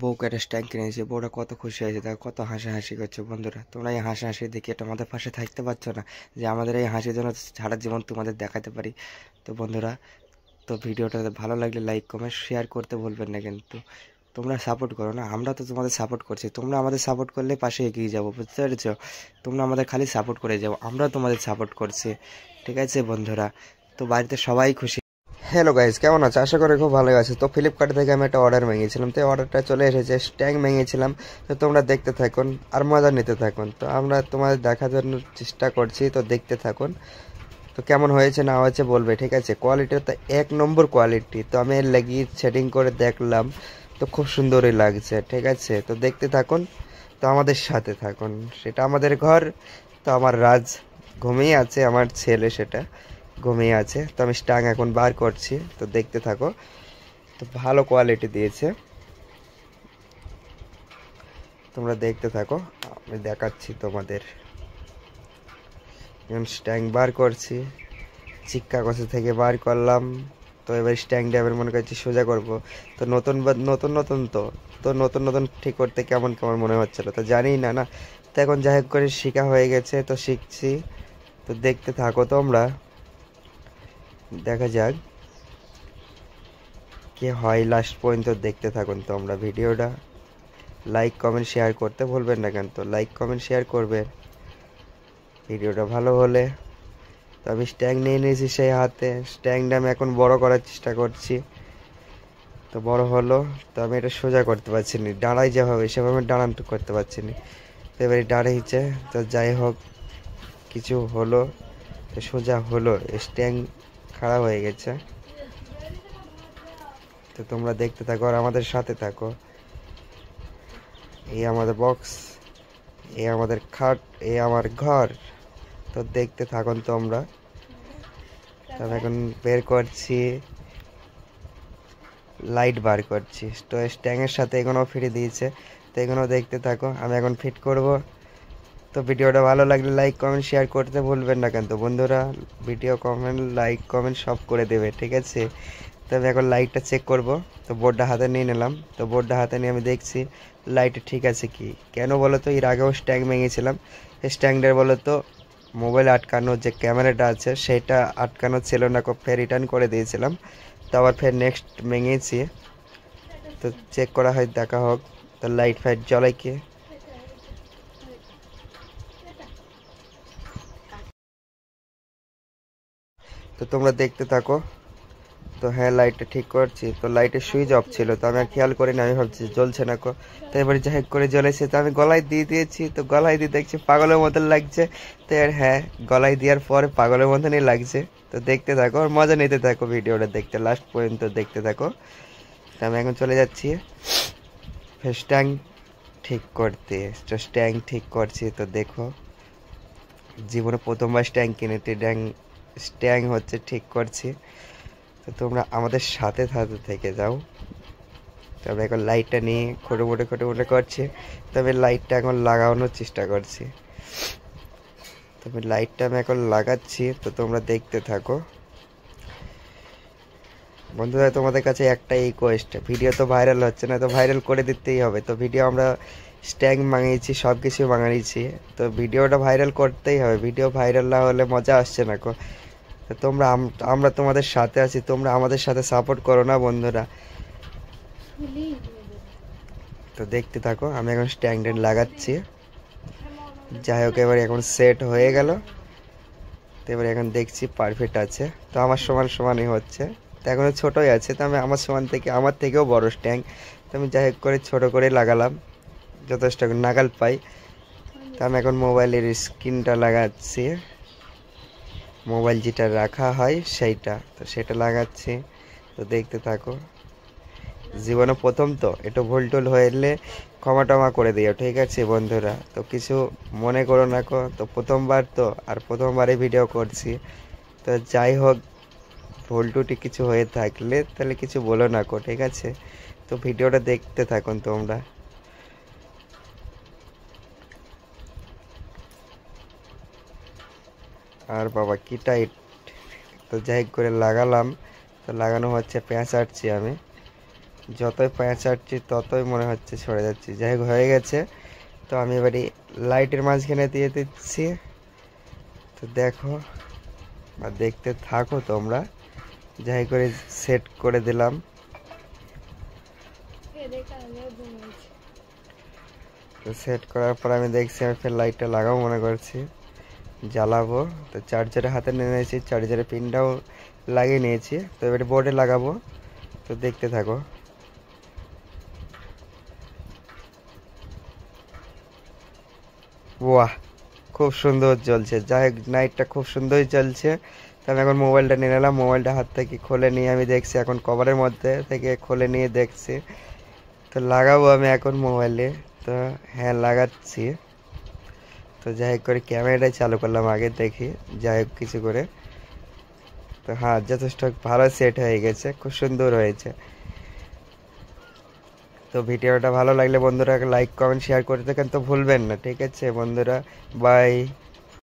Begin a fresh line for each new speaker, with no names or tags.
বউ ক্যারেস ট্যাঙ্ক কিনেছে বউটা কত খুশি হয়েছে দেখো কত হাসাহাসি করছে বন্ধুরা তোমরা এই হাসাহাসি দেখে এটা আমাদের পাশে থাকতে পারছো না যে আমাদের এই হাসির জন্য সারা জীবন তোমাদের দেখাতে পারি তো বন্ধুরা তো ভিডিওটা ভালো লাগলে লাইক কমেন্ট শেয়ার করতে বলবেন না কিন্তু তোমরা সাপোর্ট করো না আমরা তো তোমাদের সাপোর্ট করছি তোমরা আমাদের সাপোর্ট করলে পাশে এগিয়ে যাবো বুঝতে পেরেছ তোমরা আমাদের খালি সাপোর্ট করে যাবো আমরা তোমাদের সাপোর্ট করছি ঠিক আছে বন্ধুরা তো বাড়িতে সবাই খুশি হ্যালো গাইজ কেমন আছে আশা করি খুব ভালো আছে তো ফ্লিপকার্ট থেকে আমি একটা অর্ডার মেঙেছিলাম তো অর্ডারটা চলে এসেছে স্ট্যাং মেঙেছিলাম তো তোমরা দেখতে থাকুন আর মজা নিতে থাকুন তো আমরা তোমাদের দেখার জন্য চেষ্টা করছি তো দেখতে থাকুন তো কেমন হয়েছে না হয়েছে বলবে ঠিক আছে কোয়ালিটিটা তো এক নম্বর কোয়ালিটি তো আমি লাগিয়ে সেটিং করে দেখলাম তো খুব সুন্দরই লাগছে ঠিক আছে তো দেখতে থাকুন তো আমাদের সাথে থাকুন সেটা আমাদের ঘর তো আমার রাজ ঘুমিয়ে আছে আমার ছেলে সেটা ঘুমিয়ে আছে তো আমি স্টাং এখন বার করছি তো দেখতে থাকো তো ভালো কোয়ালিটি দিয়েছে তোমরা দেখতে থাকো আমি দেখাচ্ছি তোমাদের এখন স্ট্যাং বার করছি চিক্কা কষে থেকে বার করলাম তো এবার স্ট্যাং ড্যাবের মনে করছি সোজা করব তো নতুন নতুন নতুন তো তো নতুন নতুন ঠিক করতে কেমন কেমন মনে হচ্ছিলো তো জানি না না তো এখন যাই হোক করে শেখা হয়ে গেছে তো শিখছি তো দেখতে থাকো তোমরা দেখা যাক কে হয় লাস্ট পর্যন্ত দেখতে থাকুন তোমরা ভিডিওটা লাইক কমেন্ট শেয়ার করতে ভুলবেন না কেন তো লাইক কমেন্ট শেয়ার করবে ভিডিওটা ভালো হলে তো আমি স্ট্যাং নিয়ে নিয়েছি সেই হাতে স্ট্যাংটা আমি এখন বড় করার চেষ্টা করছি তো বড় হলো তো আমি এটা সোজা করতে পারছি না ডাঁড়াই যেভাবে সেভাবে আমি ডাঁড়ান করতে পারছি না তো এবার ডাঁড়াইছে তো যাই হোক কিছু হলো সোজা হলো স্ট্যাং খারাপ হয়ে গেছে তো তোমরা দেখতে থাকো আর আমাদের সাথে থাকো এই আমাদের বক্স এই আমাদের খাট এই আমার ঘর তো দেখতে থাকুন তোমরা তবে এখন বের করছি লাইট বার করছি তো স্ট্যাংয়ের সাথে এগুলো ফিরে দিয়েছে তো এগুলো দেখতে থাকো আমি এখন ফিট করবো তো ভিডিওটা ভালো লাগলে লাইক কমেন্ট শেয়ার করতে ভুলবেন না কিন্তু বন্ধুরা ভিডিও কমেন্ট লাইক কমেন্ট সব করে দেবে ঠিক আছে তো আমি এখন লাইটটা চেক করব তো বোর্ডটা হাতে নিয়ে নিলাম তো বোর্ডটা হাতে নিয়ে আমি দেখছি লাইট ঠিক আছে কি কেন বলো তো এর আগেও স্ট্যাং ভেঙেছিলাম স্ট্যাংটার বলো তো মোবাইল আটকানোর যে ক্যামেরাটা আছে সেটা আটকানো ছিল না ফের রিটার্ন করে দিয়েছিলাম তো আবার ফের নেক্সট ভেঙেছি তো চেক করা হয় দেখা হোক তো লাইট ফাইট জ্বলে কি তো তোমরা দেখতে থাকো তো হ্যাঁ লাইটটা ঠিক করছি তো লাইটের সুইচ অফ ছিল তো আমি আর খেয়াল করি না আমি ভাবছি জ্বলছে না কো তো এবারে যাই করে জ্বলেছে তো আমি গলায় দিয়ে দিয়েছি তো গলায় দিয়ে দেখছি পাগলের মতন লাগছে তো আর হ্যাঁ গলায় দেওয়ার পরে পাগলের মতনই লাগছে তো দেখতে থাকো আর মজা নিতে থাকো ভিডিওটা দেখতে লাস্ট পর্যন্ত দেখতে থাকো তো আমি এখন চলে যাচ্ছি ফেস ট্যাং ঠিক করতে তো স্ট্যাং ঠিক করছি তো দেখো জীবনে প্রথমবার স্ট্যাং কিনেতে ড্যাং স্ট্যাং হচ্ছে ঠিক করছি তো তোমরা আমাদের সাথে সাথে থেকে যাও তো আমরা এখন লাইটটা নিয়ে খোটো মোটো খোটো মোটে করছি তবে লাইটটা এখন লাগানোর চেষ্টা করছি তবে লাইটটা আমি এখন লাগাচ্ছি তো তোমরা দেখতে থাকো বন্ধুরা তোমাদের কাছে একটাই রিকোয়েস্ট ভিডিও তো ভাইরাল হচ্ছে না তো ভাইরাল করে দিতেই হবে তো ভিডিও আমরা স্ট্যাং মাঙিয়েছি সব কিছু মাঙিয়েছি তো ভিডিওটা ভাইরাল করতেই হবে ভিডিও ভাইরাল না হলে মজা আসছে না তো তোমরা আমরা তোমাদের সাথে আছি তোমরা আমাদের সাথে সাপোর্ট করো না বন্ধুরা তো দেখতে থাকো আমি এখন স্ট্যান্ডার্ড লাগাচ্ছি যাই হোক এবার এখন সেট হয়ে গেল তো এবার এখন দেখছি পারফেক্ট আছে তো আমার সমান সমানই হচ্ছে তো এখনও ছোটোই আছে তো আমি আমার সমান থেকে আমার থেকেও বড় স্ট্যাং তো আমি যাই হোক করে ছোটো করে লাগালাম যথেষ্ট নাগাল পাই তো আমি এখন মোবাইলের স্ক্রিনটা লাগাচ্ছি মোবাইল যেটা রাখা হয় সেইটা তো সেটা লাগাচ্ছি তো দেখতে থাকো জীবনে প্রথম তো একটু ভুল টুল হয়ে এলে ক্ষমা টমা করে দিও ঠিক আছে বন্ধুরা তো কিছু মনে করো না কো তো প্রথমবার তো আর প্রথমবারে ভিডিও করছি তো যাই হোক ভুল টুটি কিছু হয়ে থাকলে তাহলে কিছু বলো না কো ঠিক আছে তো ভিডিওটা দেখতে থাকুন তোমরা আর বাবা কি টাইট তো যাই করে লাগালাম তো লাগানো হচ্ছে প্যাঁচ আটছি আমি যতই প্যাঁচ আটছি ততই মনে হচ্ছে সরে যাচ্ছি যাই হয়ে গেছে তো আমি এবারে লাইটের মাঝখানে দিয়ে দিচ্ছি তো দেখো বা দেখতে থাকো তোমরা যাই করে সেট করে দিলাম তো সেট করার পর আমি দেখছি আমি ফের লাইটটা লাগাবো মনে করছি জ্বালাবো তো চার্জারে হাতে নিয়ে নিয়েছি চার্জারে পিনটাও লাগিয়ে নিয়েছি তো এবারে বোর্ডে লাগাবো তো দেখতে থাকো বাহ খুব সুন্দর চলছে যাই হোক নাইটটা খুব সুন্দরই চলছে তো আমি এখন মোবাইলটা নিয়ে নিলাম মোবাইলটা হাত থেকে খুলে নিয়ে আমি দেখছি এখন কভারের মধ্যে থেকে খুলে নিয়ে দেখছি তো লাগাবো আমি এখন মোবাইলে তো হ্যাঁ লাগাচ্ছি তো যাই হোক করে ক্যামেরাটাই চালু করলাম আগে দেখি যাই হোক কিছু করে তো হ্যাঁ যথেষ্ট ভালো সেট হয়ে গেছে খুব সুন্দর হয়েছে তো ভিডিওটা ভালো লাগলে বন্ধুরা লাইক কমেন্ট শেয়ার করে থাকেন তো ভুলবেন না ঠিক আছে বন্ধুরা বাই